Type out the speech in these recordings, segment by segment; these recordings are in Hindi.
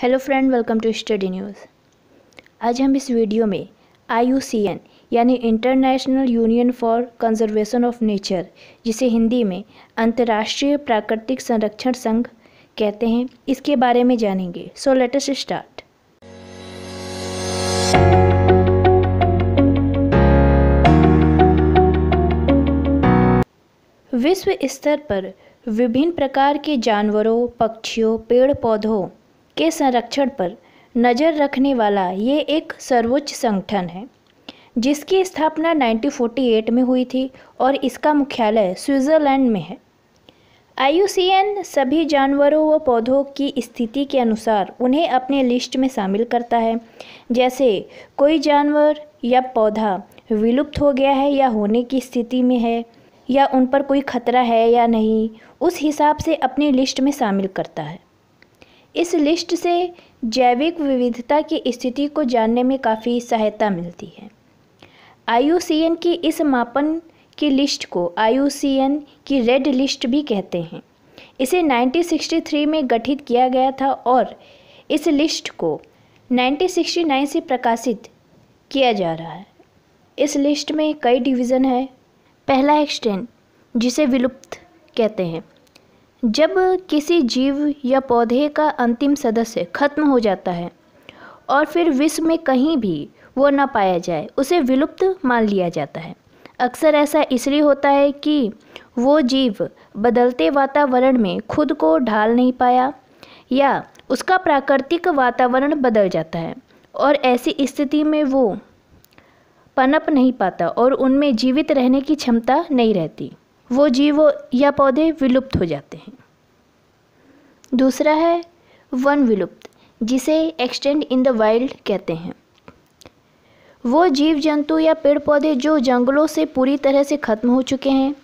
hello friend welcome to study news आज हम इस वीडियो में आई यानी international union for conservation of nature जिसे हिंदी में अंतर्राष्ट्रीय प्राकृतिक संरक्षण संघ कहते हैं इसके बारे में जानेंगे सो लेट स्टार्ट विश्व स्तर पर विभिन्न प्रकार के जानवरों पक्षियों पेड़ पौधों के संरक्षण पर नज़र रखने वाला ये एक सर्वोच्च संगठन है जिसकी स्थापना 1948 में हुई थी और इसका मुख्यालय स्विट्ज़रलैंड में है आई सभी जानवरों व पौधों की स्थिति के अनुसार उन्हें अपने लिस्ट में शामिल करता है जैसे कोई जानवर या पौधा विलुप्त हो गया है या होने की स्थिति में है या उन पर कोई खतरा है या नहीं उस हिसाब से अपनी लिस्ट में शामिल करता है इस लिस्ट से जैविक विविधता की स्थिति को जानने में काफ़ी सहायता मिलती है आई की इस मापन की लिस्ट को आई की रेड लिस्ट भी कहते हैं इसे 1963 में गठित किया गया था और इस लिस्ट को 1969 से प्रकाशित किया जा रहा है इस लिस्ट में कई डिवीज़न है पहला एक्सटेंट जिसे विलुप्त कहते हैं जब किसी जीव या पौधे का अंतिम सदस्य खत्म हो जाता है और फिर विश्व में कहीं भी वो ना पाया जाए उसे विलुप्त मान लिया जाता है अक्सर ऐसा इसलिए होता है कि वो जीव बदलते वातावरण में खुद को ढाल नहीं पाया या उसका प्राकृतिक वातावरण बदल जाता है और ऐसी स्थिति में वो पनप नहीं पाता और उनमें जीवित रहने की क्षमता नहीं रहती वो जीव या पौधे विलुप्त हो जाते हैं दूसरा है वन विलुप्त जिसे एक्सटेंड इन द वाइल्ड कहते हैं वो जीव जंतु या पेड़ पौधे जो जंगलों से पूरी तरह से खत्म हो चुके हैं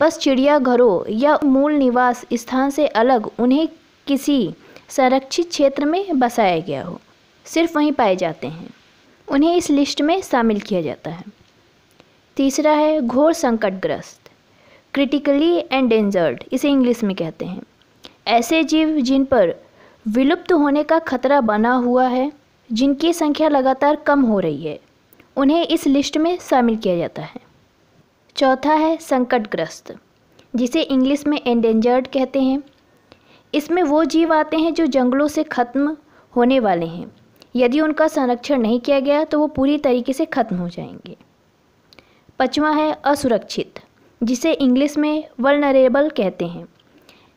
बस चिड़ियाघरों या मूल निवास स्थान से अलग उन्हें किसी संरक्षित क्षेत्र में बसाया गया हो सिर्फ वहीं पाए जाते हैं उन्हें इस लिस्ट में शामिल किया जाता है तीसरा है घोर संकटग्रस्त क्रिटिकली एंडेंजर्ड इसे इंग्लिश में कहते हैं ऐसे जीव जिन पर विलुप्त होने का खतरा बना हुआ है जिनकी संख्या लगातार कम हो रही है उन्हें इस लिस्ट में शामिल किया जाता है चौथा है संकटग्रस्त जिसे इंग्लिश में एंडेंजर्ड कहते हैं इसमें वो जीव आते हैं जो जंगलों से ख़त्म होने वाले हैं यदि उनका संरक्षण नहीं किया गया तो वो पूरी तरीके से ख़त्म हो जाएंगे पचवा है असुरक्षित जिसे इंग्लिश में वलनरेबल कहते हैं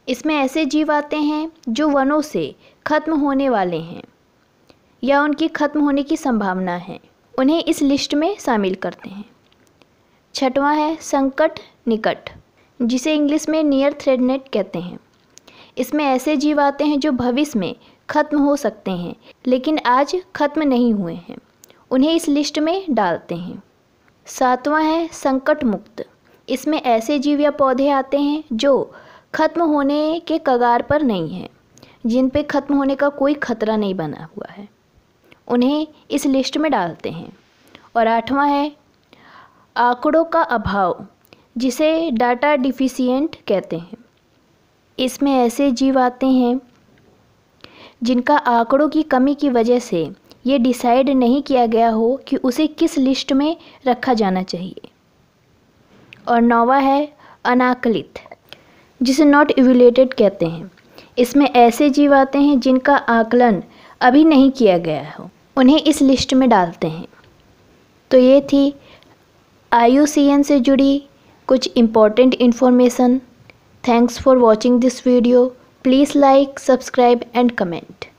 इसमें ऐसे जीव आते हैं जो वनों से ख़त्म होने वाले हैं या उनकी ख़त्म होने की संभावना है उन्हें इस लिस्ट में शामिल करते हैं छठवां है संकट निकट जिसे इंग्लिश में नियर थ्रेडनेट कहते हैं इसमें ऐसे जीव आते हैं जो भविष्य में ख़त्म हो सकते हैं लेकिन आज ख़त्म नहीं हुए हैं उन्हें इस लिस्ट में डालते हैं सातवां है संकट मुक्त इसमें ऐसे जीव या पौधे आते हैं जो ख़त्म होने के कगार पर नहीं हैं जिन पे ख़त्म होने का कोई ख़तरा नहीं बना हुआ है उन्हें इस लिस्ट में डालते हैं और आठवां है आंकड़ों का अभाव जिसे डाटा डिफिशियंट कहते हैं इसमें ऐसे जीव आते हैं जिनका आंकड़ों की कमी की वजह से ये डिसाइड नहीं किया गया हो कि उसे किस लिस्ट में रखा जाना चाहिए और नौवा है अनाकलित जिसे नॉट इवेलेटेड कहते हैं इसमें ऐसे जीव आते हैं जिनका आकलन अभी नहीं किया गया हो उन्हें इस लिस्ट में डालते हैं तो ये थी आई से जुड़ी कुछ important information thanks for watching this video please like subscribe and comment